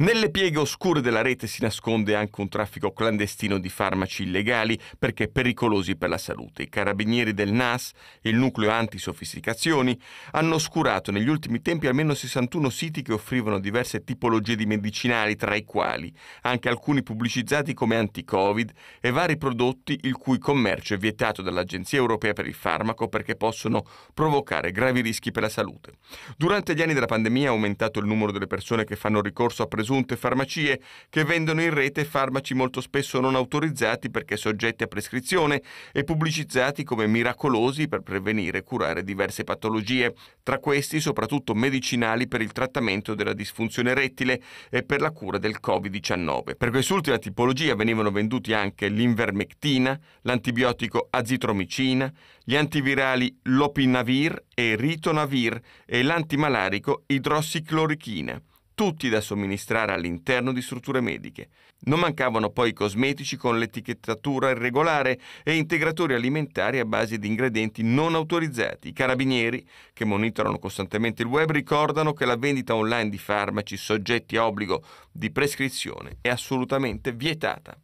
Nelle pieghe oscure della rete si nasconde anche un traffico clandestino di farmaci illegali perché pericolosi per la salute. I carabinieri del NAS il nucleo antisofisticazioni hanno oscurato negli ultimi tempi almeno 61 siti che offrivano diverse tipologie di medicinali, tra i quali anche alcuni pubblicizzati come anti-Covid e vari prodotti il cui commercio è vietato dall'Agenzia Europea per il Farmaco perché possono provocare gravi rischi per la salute. Durante gli anni della pandemia è aumentato il numero delle persone che fanno ricorso a presunti presunte farmacie che vendono in rete farmaci molto spesso non autorizzati perché soggetti a prescrizione e pubblicizzati come miracolosi per prevenire e curare diverse patologie, tra questi soprattutto medicinali per il trattamento della disfunzione rettile e per la cura del Covid-19. Per quest'ultima tipologia venivano venduti anche l'invermectina, l'antibiotico azitromicina, gli antivirali lopinavir e ritonavir e l'antimalarico idrossiclorichina tutti da somministrare all'interno di strutture mediche. Non mancavano poi cosmetici con l'etichettatura irregolare e integratori alimentari a base di ingredienti non autorizzati. I carabinieri, che monitorano costantemente il web, ricordano che la vendita online di farmaci soggetti a obbligo di prescrizione è assolutamente vietata.